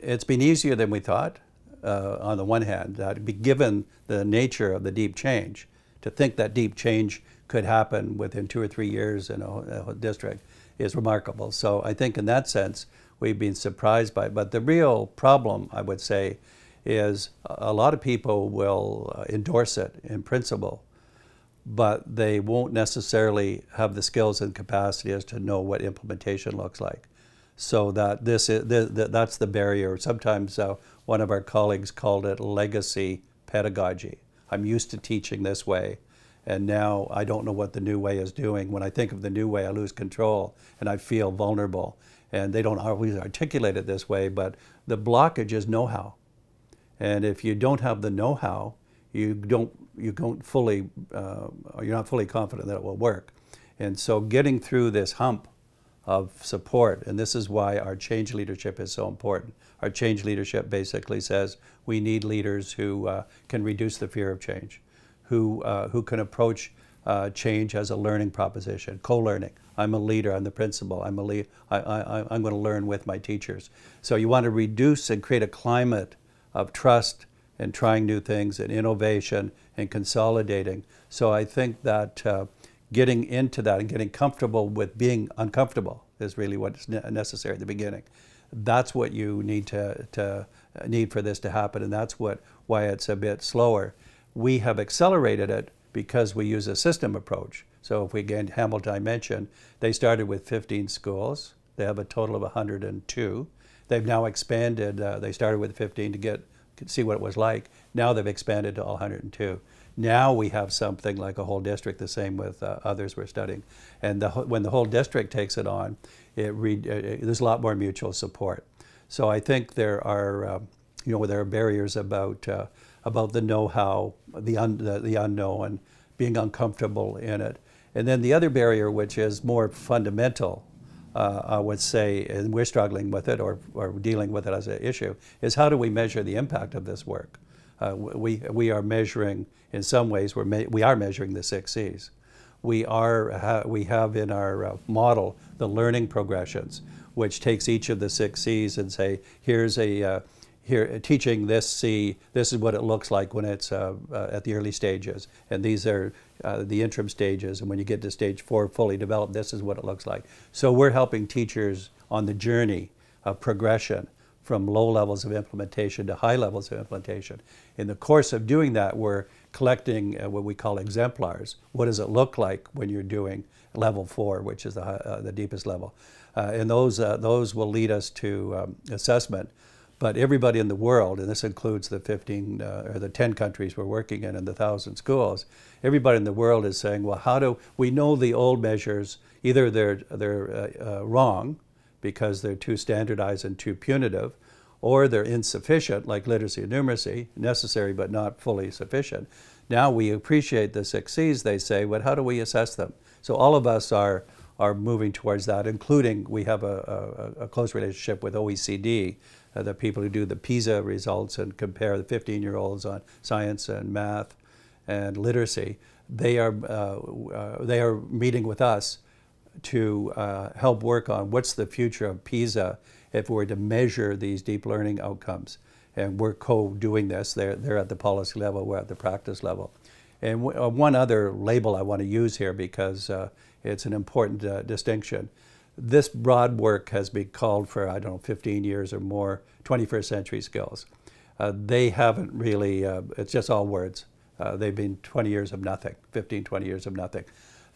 It's been easier than we thought, uh, on the one hand, given the nature of the deep change, to think that deep change could happen within two or three years in a, a district is remarkable. So I think in that sense, we've been surprised by it. But the real problem, I would say, is a lot of people will uh, endorse it in principle, but they won't necessarily have the skills and capacity as to know what implementation looks like so that this is that's the barrier. Sometimes uh, one of our colleagues called it legacy pedagogy. I'm used to teaching this way, and now I don't know what the new way is doing. When I think of the new way, I lose control and I feel vulnerable. And they don't always articulate it this way, but the blockage is know-how. And if you don't have the know-how, you don't you don't fully uh, you're not fully confident that it will work. And so getting through this hump of support. And this is why our change leadership is so important. Our change leadership basically says we need leaders who uh, can reduce the fear of change, who, uh, who can approach uh, change as a learning proposition, co-learning. I'm a leader, I'm the principal, I'm, a I, I, I'm going to learn with my teachers. So you want to reduce and create a climate of trust and trying new things and innovation and consolidating. So I think that uh, getting into that and getting comfortable with being uncomfortable is really what's necessary at the beginning. That's what you need to, to uh, need for this to happen, and that's what why it's a bit slower. We have accelerated it because we use a system approach. So if we gained Hamilton Dimension, they started with 15 schools. They have a total of 102. They've now expanded. Uh, they started with 15 to get see what it was like, now they've expanded to all 102. Now we have something like a whole district, the same with uh, others we're studying. And the, when the whole district takes it on, it uh, uh, there's a lot more mutual support. So I think there are, um, you know, there are barriers about, uh, about the know-how, the, un the, the unknown, being uncomfortable in it. And then the other barrier, which is more fundamental, uh, I would say, and we're struggling with it or, or dealing with it as an issue, is how do we measure the impact of this work? Uh, we, we are measuring, in some ways, we're me we are measuring the six C's. We, are, ha we have in our uh, model the learning progressions, which takes each of the six C's and say, here's a, uh, here, teaching this C, this is what it looks like when it's uh, uh, at the early stages. And these are the interim stages. And when you get to stage four, fully developed, this is what it looks like. So we're helping teachers on the journey of progression from low levels of implementation to high levels of implementation. In the course of doing that, we're collecting uh, what we call exemplars. What does it look like when you're doing level four, which is the, uh, the deepest level? Uh, and those, uh, those will lead us to um, assessment. But everybody in the world, and this includes the 15 uh, or the 10 countries we're working in and the 1,000 schools, everybody in the world is saying, well, how do we know the old measures? Either they're, they're uh, wrong, because they're too standardized and too punitive, or they're insufficient, like literacy and numeracy, necessary but not fully sufficient. Now we appreciate the six Cs. they say, but how do we assess them? So all of us are, are moving towards that, including we have a, a, a close relationship with OECD, uh, the people who do the PISA results and compare the 15-year-olds on science and math and literacy. They are, uh, uh, they are meeting with us to uh, help work on what's the future of PISA if we are to measure these deep learning outcomes. And we're co-doing this. They're, they're at the policy level, we're at the practice level. And uh, one other label I want to use here because uh, it's an important uh, distinction. This broad work has been called for, I don't know, 15 years or more, 21st century skills. Uh, they haven't really, uh, it's just all words. Uh, they've been 20 years of nothing, 15, 20 years of nothing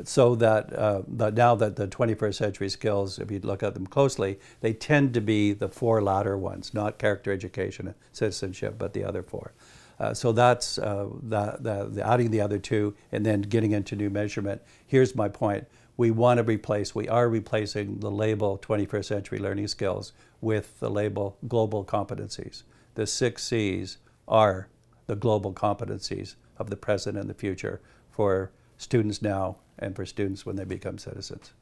so that, uh, that now that the 21st century skills, if you look at them closely, they tend to be the four latter ones, not character education and citizenship, but the other four. Uh, so that's uh, the, the, the adding the other two and then getting into new measurement. Here's my point. We want to replace, we are replacing the label 21st century learning skills with the label global competencies. The six C's are the global competencies of the present and the future for students now and for students when they become citizens.